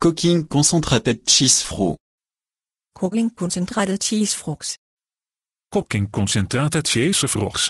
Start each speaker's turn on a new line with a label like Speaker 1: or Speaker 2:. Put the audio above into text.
Speaker 1: Cooking Concentrated Cheese Fro. Cooking Concentrated Cheese Frogs. Cooking Concentrated Cheese Frogs.